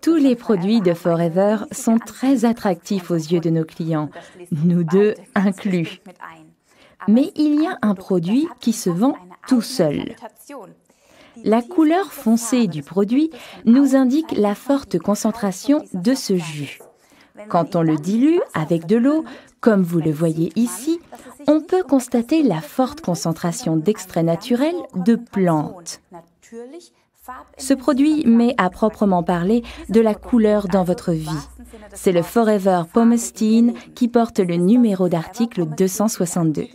Tous les produits de Forever sont très attractifs aux yeux de nos clients, nous deux inclus. Mais il y a un produit qui se vend tout seul. La couleur foncée du produit nous indique la forte concentration de ce jus. Quand on le dilue avec de l'eau, comme vous le voyez ici, on peut constater la forte concentration d'extraits naturels de plantes. Ce produit met à proprement parler de la couleur dans votre vie. C'est le Forever Pomestine qui porte le numéro d'article 262.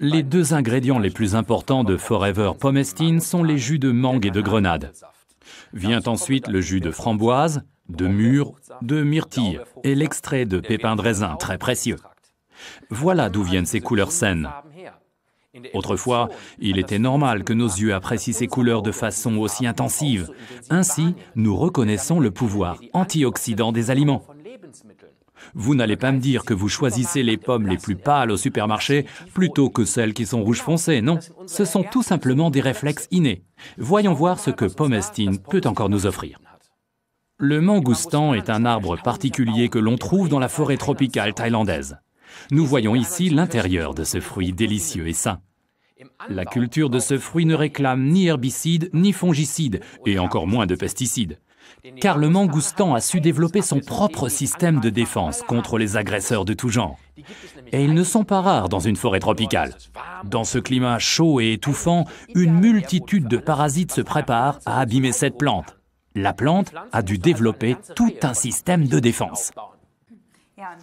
Les deux ingrédients les plus importants de Forever Pomestine sont les jus de mangue et de grenade. Vient ensuite le jus de framboise, de mûre, de myrtille et l'extrait de pépins de raisin, très précieux. Voilà d'où viennent ces couleurs saines. Autrefois, il était normal que nos yeux apprécient ces couleurs de façon aussi intensive. Ainsi, nous reconnaissons le pouvoir antioxydant des aliments. Vous n'allez pas me dire que vous choisissez les pommes les plus pâles au supermarché plutôt que celles qui sont rouges foncées, non. Ce sont tout simplement des réflexes innés. Voyons voir ce que Pomestine peut encore nous offrir. Le mangoustan est un arbre particulier que l'on trouve dans la forêt tropicale thaïlandaise. Nous voyons ici l'intérieur de ce fruit délicieux et sain. La culture de ce fruit ne réclame ni herbicides, ni fongicides, et encore moins de pesticides. Car le mangoustan a su développer son propre système de défense contre les agresseurs de tout genre. Et ils ne sont pas rares dans une forêt tropicale. Dans ce climat chaud et étouffant, une multitude de parasites se préparent à abîmer cette plante. La plante a dû développer tout un système de défense.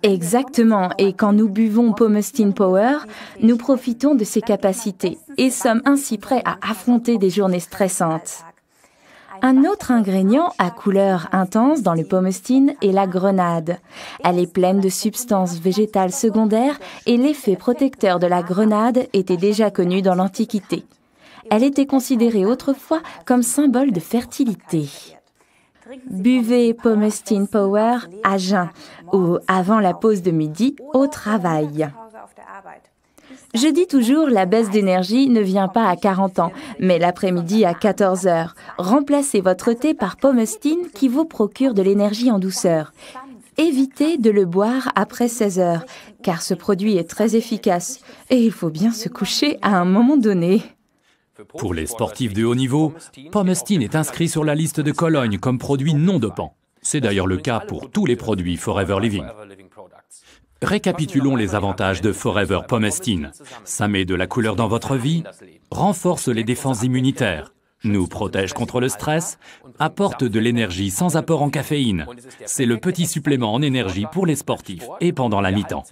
Exactement, et quand nous buvons Pomestine Power, nous profitons de ses capacités et sommes ainsi prêts à affronter des journées stressantes. Un autre ingrédient à couleur intense dans le pomestine est la grenade. Elle est pleine de substances végétales secondaires et l'effet protecteur de la grenade était déjà connu dans l'Antiquité. Elle était considérée autrefois comme symbole de fertilité. Buvez Pomestine Power à jeun ou avant la pause de midi au travail. Je dis toujours, la baisse d'énergie ne vient pas à 40 ans, mais l'après-midi à 14 heures. Remplacez votre thé par Pomestine qui vous procure de l'énergie en douceur. Évitez de le boire après 16 heures, car ce produit est très efficace et il faut bien se coucher à un moment donné. Pour les sportifs de haut niveau, Pomestine est inscrit sur la liste de Cologne comme produit non dopant. C'est d'ailleurs le cas pour tous les produits Forever Living. Récapitulons les avantages de Forever Pomestine. Ça met de la couleur dans votre vie, renforce les défenses immunitaires, nous protège contre le stress, apporte de l'énergie sans apport en caféine. C'est le petit supplément en énergie pour les sportifs et pendant la mi-temps.